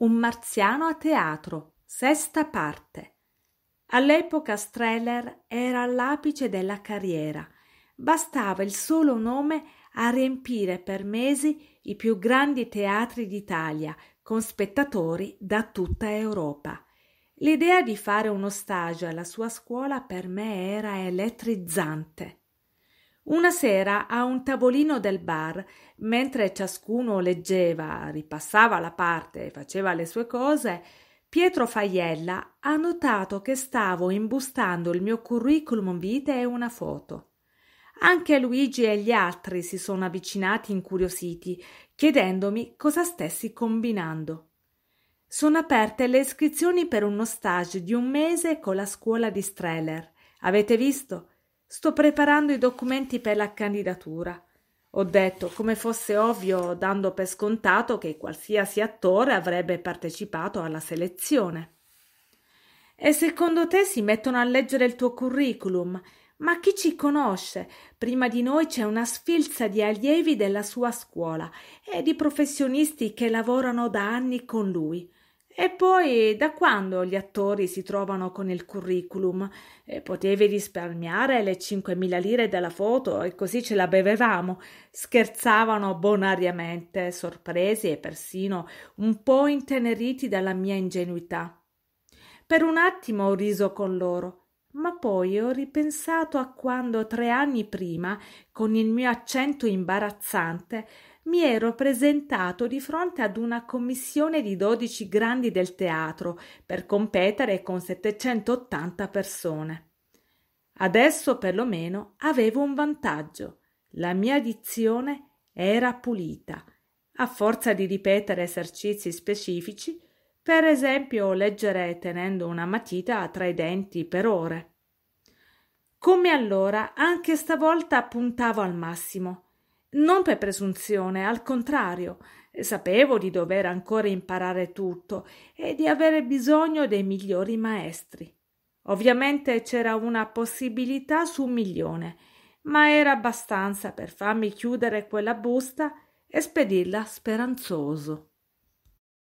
Un marziano a teatro, sesta parte. All'epoca Streller era all'apice della carriera. Bastava il solo nome a riempire per mesi i più grandi teatri d'Italia, con spettatori da tutta Europa. L'idea di fare uno stage alla sua scuola per me era elettrizzante. Una sera a un tavolino del bar, mentre ciascuno leggeva, ripassava la parte e faceva le sue cose, Pietro Faiella ha notato che stavo imbustando il mio curriculum vitae e una foto. Anche Luigi e gli altri si sono avvicinati incuriositi, chiedendomi cosa stessi combinando. Sono aperte le iscrizioni per uno stage di un mese con la scuola di Streller. Avete visto? Sto preparando i documenti per la candidatura. Ho detto, come fosse ovvio, dando per scontato che qualsiasi attore avrebbe partecipato alla selezione. E secondo te si mettono a leggere il tuo curriculum? Ma chi ci conosce? Prima di noi c'è una sfilza di allievi della sua scuola e di professionisti che lavorano da anni con lui. E poi da quando gli attori si trovano con il curriculum? Eh, potevi risparmiare le 5.000 lire della foto e così ce la bevevamo. Scherzavano bonariamente, sorpresi e persino un po' inteneriti dalla mia ingenuità. Per un attimo ho riso con loro, ma poi ho ripensato a quando tre anni prima, con il mio accento imbarazzante, mi ero presentato di fronte ad una commissione di dodici grandi del teatro per competere con 780 persone. Adesso perlomeno avevo un vantaggio. La mia dizione era pulita. A forza di ripetere esercizi specifici, per esempio leggere tenendo una matita tra i denti per ore. Come allora, anche stavolta puntavo al massimo. Non per presunzione, al contrario, sapevo di dover ancora imparare tutto e di avere bisogno dei migliori maestri. Ovviamente c'era una possibilità su un milione, ma era abbastanza per farmi chiudere quella busta e spedirla speranzoso.